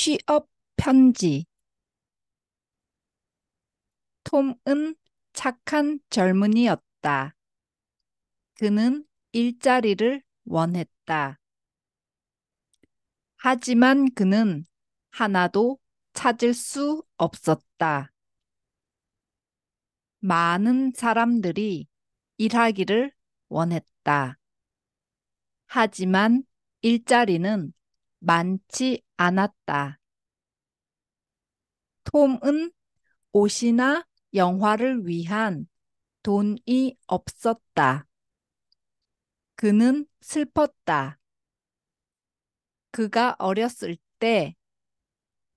취업 편지. 톰은 착한 젊은이였다. 그는 일자리를 원했다. 하지만 그는 하나도 찾을 수 없었다. 많은 사람들이 일하기를 원했다. 하지만 일자리는 많지 않았다. 톰은 옷이나 영화를 위한 돈이 없었다. 그는 슬펐다. 그가 어렸을 때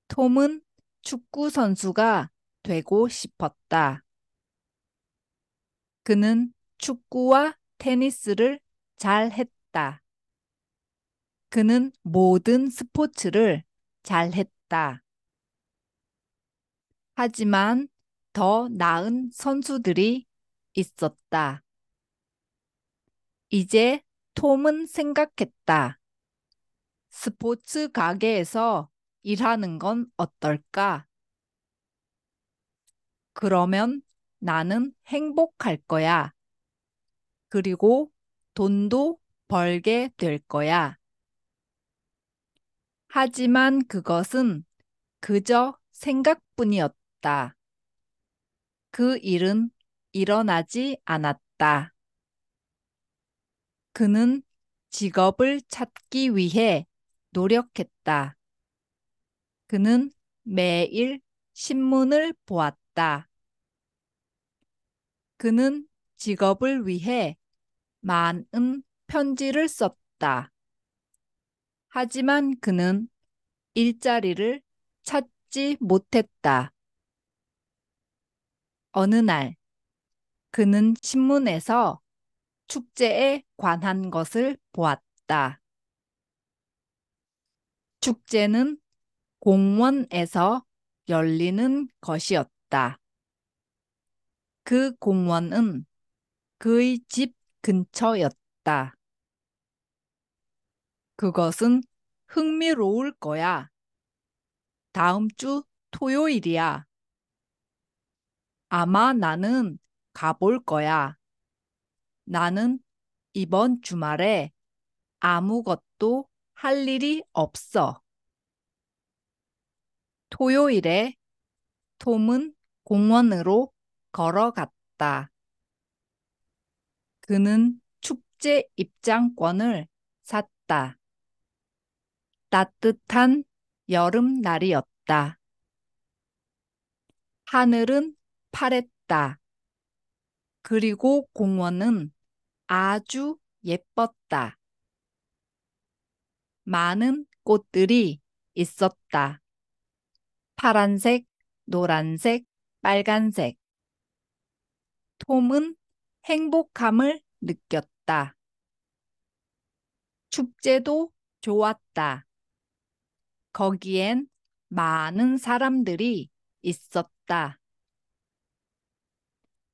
톰은 축구 선수가 되고 싶었다. 그는 축구와 테니스를 잘 했다. 그는 모든 스포츠를 잘했다. 하지만 더 나은 선수들이 있었다. 이제 톰은 생각했다. 스포츠 가게에서 일하는 건 어떨까? 그러면 나는 행복할 거야. 그리고 돈도 벌게 될 거야. 하지만 그것은 그저 생각뿐이었다. 그 일은 일어나지 않았다. 그는 직업을 찾기 위해 노력했다. 그는 매일 신문을 보았다. 그는 직업을 위해 많은 편지를 썼다. 하지만 그는 일자리를 찾지 못했다. 어느 날 그는 신문에서 축제에 관한 것을 보았다. 축제는 공원에서 열리는 것이었다. 그 공원은 그의 집 근처였다. 그것은 흥미로울 거야. 다음 주 토요일이야. 아마 나는 가볼 거야. 나는 이번 주말에 아무것도 할 일이 없어. 토요일에 톰은 공원으로 걸어갔다. 그는 축제 입장권을 샀다. 따뜻한 여름날이었다. 하늘은 파랬다. 그리고 공원은 아주 예뻤다. 많은 꽃들이 있었다. 파란색, 노란색, 빨간색. 톰은 행복함을 느꼈다. 축제도 좋았다. 거기엔 많은 사람들이 있었다.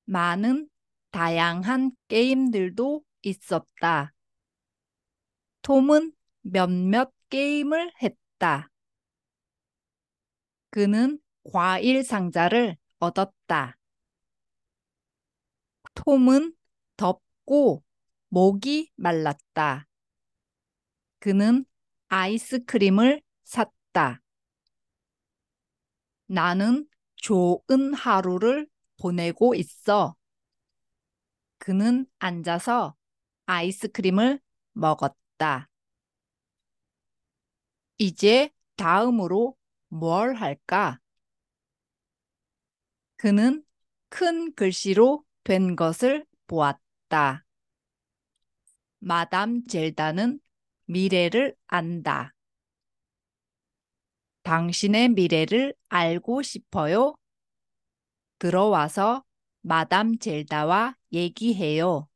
많은 다양한 게임들도 있었다. 톰은 몇몇 게임을 했다. 그는 과일 상자를 얻었다. 톰은 덥고 목이 말랐다. 그는 아이스크림을 샀다. 나는 좋은 하루를 보내고 있어. 그는 앉아서 아이스크림을 먹었다. 이제 다음으로 뭘 할까? 그는 큰 글씨로 된 것을 보았다. 마담 젤다는 미래를 안다. 당신의 미래를 알고 싶어요. 들어와서 마담 젤다와 얘기해요.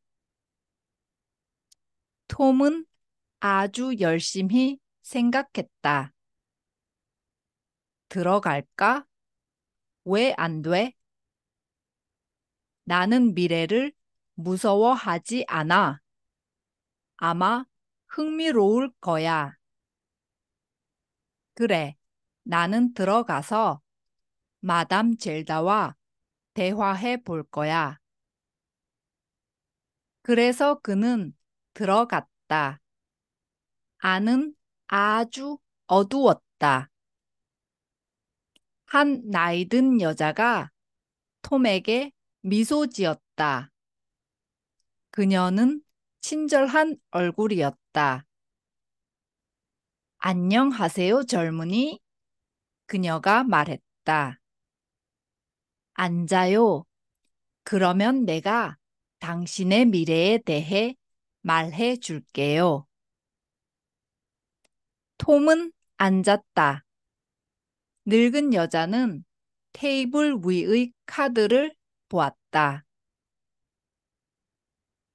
톰은 아주 열심히 생각했다. 들어갈까? 왜 안 돼? 나는 미래를 무서워하지 않아. 아마 흥미로울 거야. 그래, 나는 들어가서 마담 젤다와 대화해 볼 거야. 그래서 그는 들어갔다. 안은 아주 어두웠다. 한 나이 든 여자가 톰에게 미소 지었다. 그녀는 친절한 얼굴이었다. 안녕하세요, 젊은이. 그녀가 말했다. 앉아요. 그러면 내가 당신의 미래에 대해 말해 줄게요. 톰은 앉았다. 늙은 여자는 테이블 위의 카드를 보았다.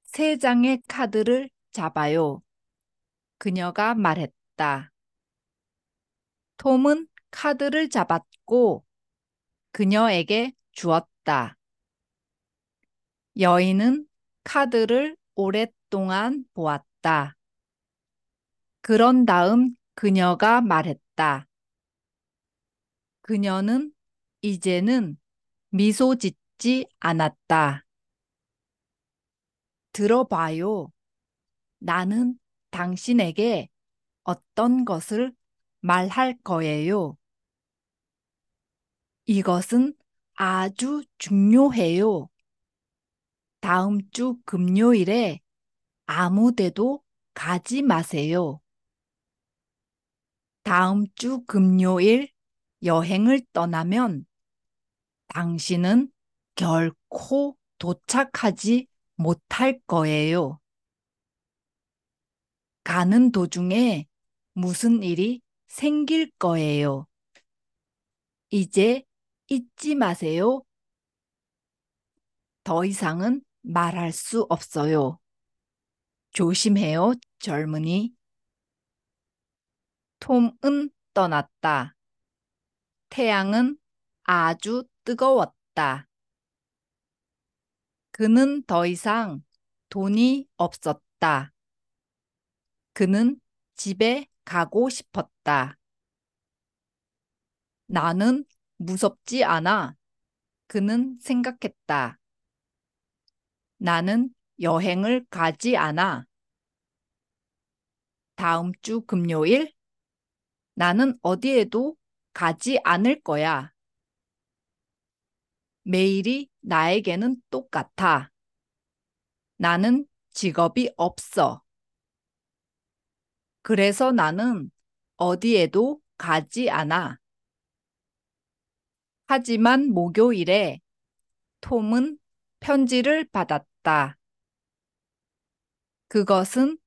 세 장의 카드를 잡아요. 그녀가 말했다. 톰은 카드를 잡았고 그녀에게 주었다. 여인은 카드를 오랫동안 보았다. 그런 다음 그녀가 말했다. 그녀는 이제는 미소 짓지 않았다. 들어봐요. 나는 당신에게 어떤 것을 말할 거예요. 이것은 아주 중요해요. 다음 주 금요일에 아무 데도 가지 마세요. 다음 주 금요일 여행을 떠나면 당신은 결코 도착하지 못할 거예요. 가는 도중에 무슨 일이 생길 거예요. 이제 잊지 마세요. 더 이상은 말할 수 없어요. 조심해요, 젊은이. 톰은 떠났다. 태양은 아주 뜨거웠다. 그는 더 이상 돈이 없었다. 그는 집에 가고 싶었다. 나는 무섭지 않아. 그는 생각했다. 나는 여행을 가지 않아. 다음 주 금요일 나는 어디에도 가지 않을 거야. 매일이 나에게는 똑같아. 나는 직업이 없어. 그래서 나는 어디에도 가지 않아. 하지만 목요일에 톰은 편지를 받았다. 그것은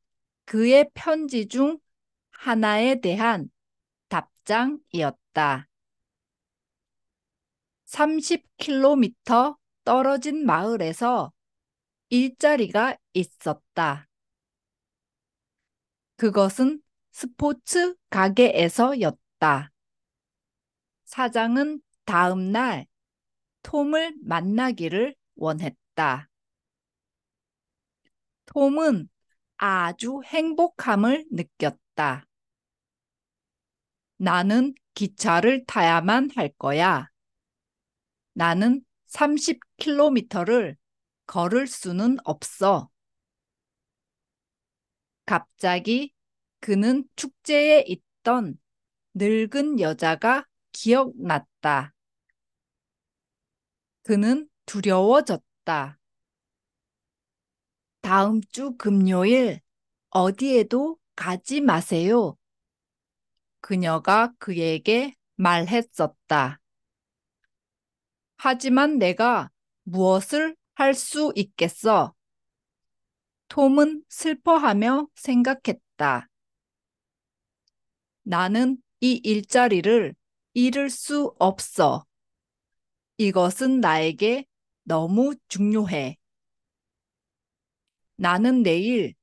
그의 편지 중 하나에 대한 답장이었다. 30km 떨어진 마을에서 일자리가 있었다. 그것은 스포츠 가게에서였다. 사장은 다음 날 톰을 만나기를 원했다. 톰은 아주 행복함을 느꼈다. 나는 기차를 타야만 할 거야. 나는 30km를 걸을 수는 없어. 갑자기 그는 축제에 있던 늙은 여자가 기억났다. 그는 두려워졌다. 다음 주 금요일 어디에도 가지 마세요. 그녀가 그에게 말했었다. 하지만 내가 무엇을 할 수 있겠어? 톰은 슬퍼하며 생각했다. 나는 이 일자리를 잃을 수 없어. 이것은 나에게 너무 중요해. 나는 내일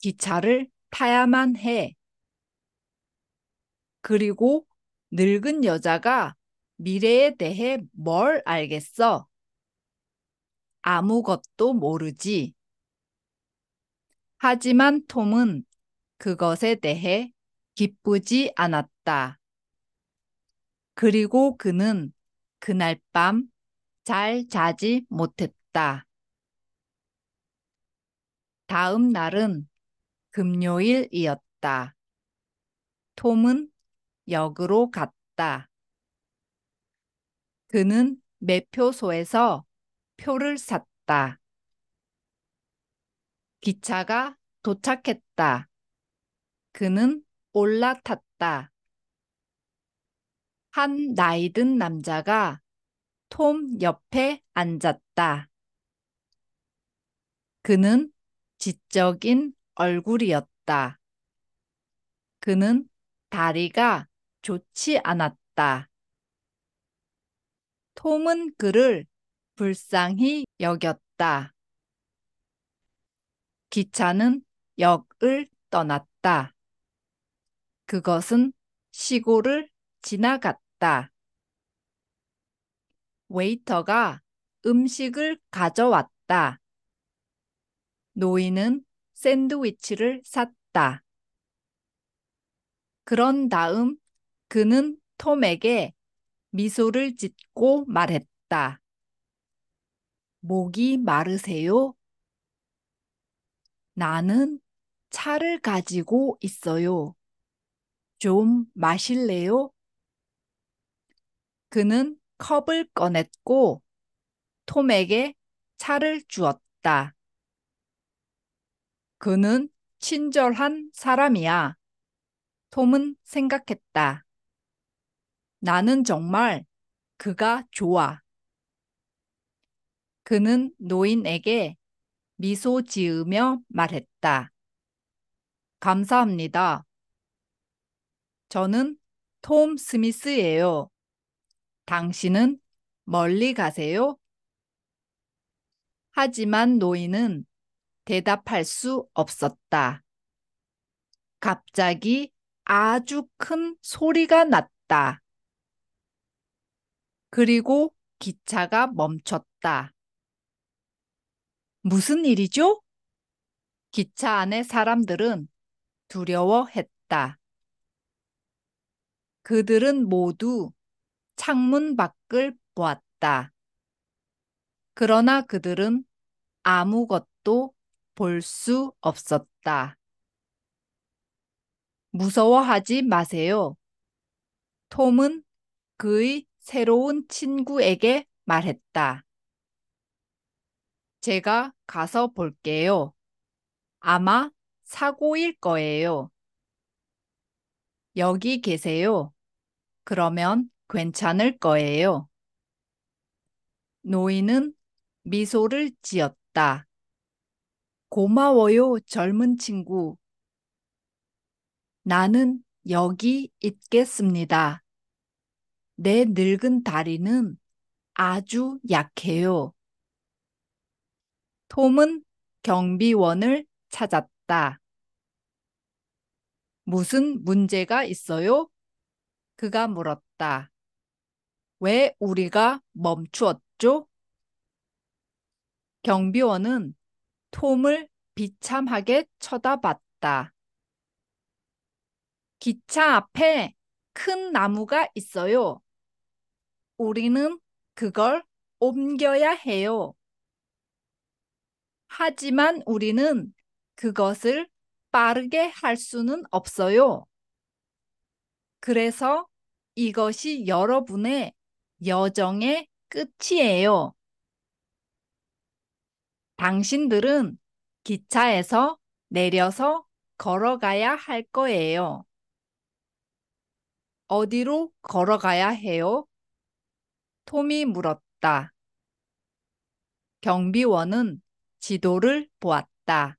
기차를 타야만 해. 그리고 늙은 여자가 미래에 대해 뭘 알겠어? 아무것도 모르지. 하지만 톰은 그것에 대해 기쁘지 않았다. 그리고 그는 그날 밤 잘 자지 못했다. 다음 날은 금요일이었다. 톰은 역으로 갔다. 그는 매표소에서 표를 샀다. 기차가 도착했다. 그는 올라탔다. 한 나이 든 남자가 톰 옆에 앉았다. 그는 지적인 얼굴이었다. 그는 다리가 좋지 않았다. 톰은 그를 불쌍히 여겼다. 기차는 역을 떠났다. 그것은 시골을 지나갔다. 왔다. 웨이터가 음식을 가져왔다. 노인은 샌드위치를 샀다. 그런 다음 그는 톰에게 미소를 짓고 말했다. 목이 마르세요? 나는 차를 가지고 있어요. 좀 마실래요? 그는 컵을 꺼냈고 톰에게 차를 주었다. 그는 친절한 사람이야. 톰은 생각했다. 나는 정말 그가 좋아. 그는 노인에게 미소 지으며 말했다. 감사합니다. 저는 톰 스미스예요. 당신은 멀리 가세요? 하지만 노인은 대답할 수 없었다. 갑자기 아주 큰 소리가 났다. 그리고 기차가 멈췄다. 무슨 일이죠? 기차 안에 사람들은 두려워했다. 그들은 모두 창문 밖을 보았다. 그러나 그들은 아무것도 볼 수 없었다. 무서워하지 마세요. 톰은 그의 새로운 친구에게 말했다. 제가 가서 볼게요. 아마 사고일 거예요. 여기 계세요. 그러면 괜찮을 거예요. 노인은 미소를 지었다. 고마워요, 젊은 친구. 나는 여기 있겠습니다. 내 늙은 다리는 아주 약해요. 톰은 경비원을 찾았다. 무슨 문제가 있어요? 그가 물었다. 왜 우리가 멈추었죠? 경비원은 톰을 비참하게 쳐다봤다. 기차 앞에 큰 나무가 있어요. 우리는 그걸 옮겨야 해요. 하지만 우리는 그것을 빠르게 할 수는 없어요. 그래서 이것이 여러분의 여정의 끝이에요. 당신들은 기차에서 내려서 걸어가야 할 거예요. 어디로 걸어가야 해요? 톰이 물었다. 경비원은 지도를 보았다.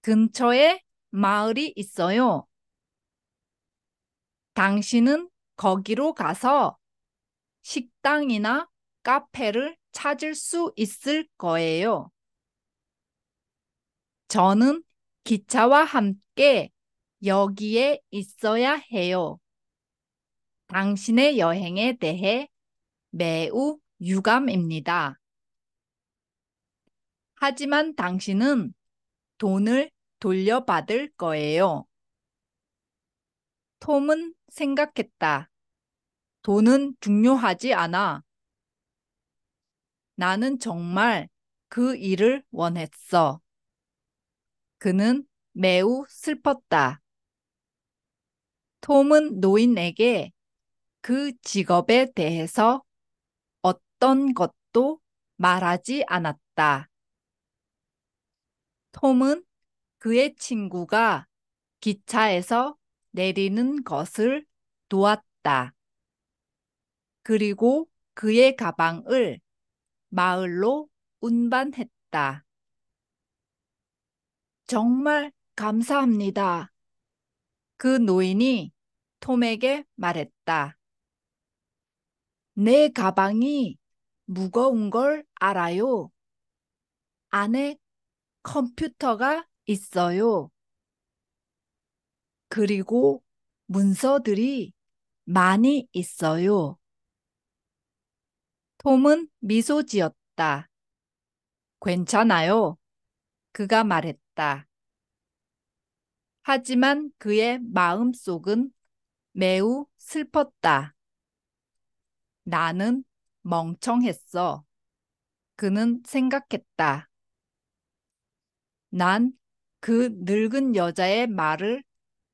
근처에 마을이 있어요. 당신은 거기로 가서 식당이나 카페를 찾을 수 있을 거예요. 저는 기차와 함께 여기에 있어야 해요. 당신의 여행에 대해 매우 유감입니다. 하지만 당신은 돈을 돌려받을 거예요. 톰은 생각했다. 돈은 중요하지 않아. 나는 정말 그 일을 원했어. 그는 매우 슬펐다. 톰은 노인에게 그 직업에 대해서 어떤 것도 말하지 않았다. 톰은 그의 친구가 기차에서 내리는 것을 놓았다. 그리고 그의 가방을 마을로 운반했다. 정말 감사합니다. 그 노인이 톰에게 말했다. 내 가방이 무거운 걸 알아요. 안에 컴퓨터가 있어요. 그리고 문서들이 많이 있어요. 톰은 미소 지었다. 괜찮아요. 그가 말했다. 하지만 그의 마음속은 매우 슬펐다. 나는 멍청했어. 그는 생각했다. 난 그 늙은 여자의 말을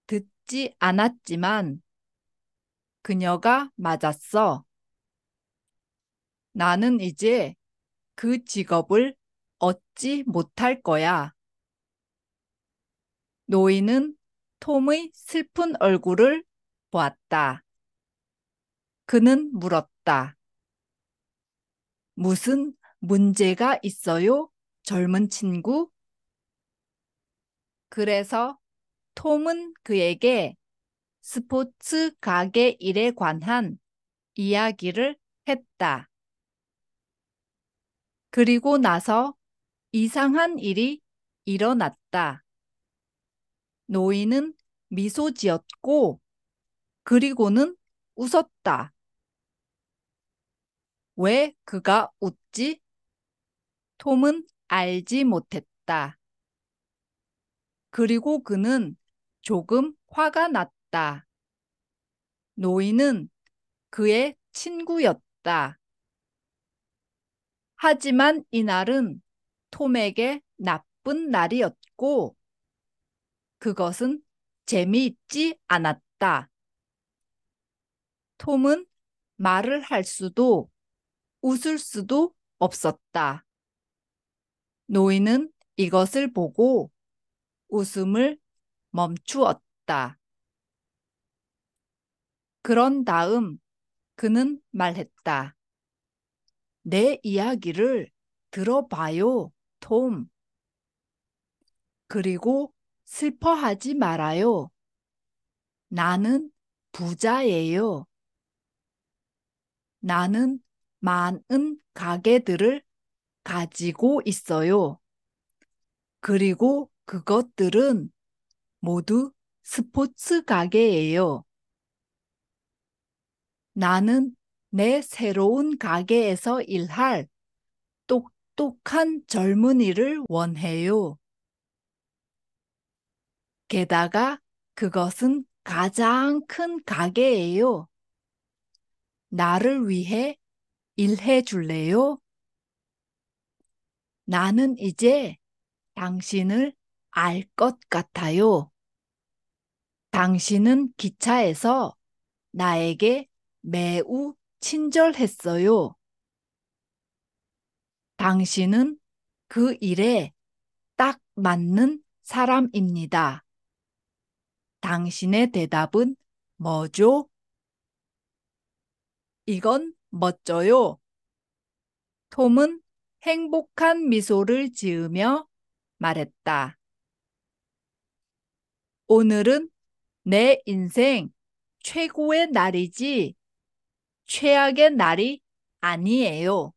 듣지 않았지만 그녀가 맞았어. 나는 이제 그 직업을 얻지 못할 거야. 노인은 톰의 슬픈 얼굴을 보았다. 그는 물었다. 무슨 문제가 있어요, 젊은 친구? 그래서 톰은 그에게 스포츠 가게 일에 관한 이야기를 했다. 그리고 나서 이상한 일이 일어났다. 노인은 미소 지었고, 그리고는 웃었다. 왜 그가 웃지? 톰은 알지 못했다. 그리고 그는 조금 화가 났다. 노인은 그의 친구였다. 하지만 이날은 톰에게 나쁜 날이었고 그것은 재미있지 않았다. 톰은 말을 할 수도 웃을 수도 없었다. 노인은 이것을 보고 웃음을 멈추었다. 그런 다음 그는 말했다. 내 이야기를 들어봐요, 톰. 그리고 슬퍼하지 말아요. 나는 부자예요. 나는 많은 가게들을 가지고 있어요. 그리고 그것들은 모두 스포츠 가게예요. 나는 내 새로운 가게에서 일할 똑똑한 젊은이를 원해요. 게다가 그것은 가장 큰 가게예요. 나를 위해 일해 줄래요? 나는 이제 당신을 알 것 같아요. 당신은 기차에서 나에게 매우 친절했어요. 당신은 그 일에 딱 맞는 사람입니다. 당신의 대답은 뭐죠? 이건 멋져요. 톰은 행복한 미소를 지으며 말했다. 오늘은 내 인생 최고의 날이지. 최악의 날이 아니에요.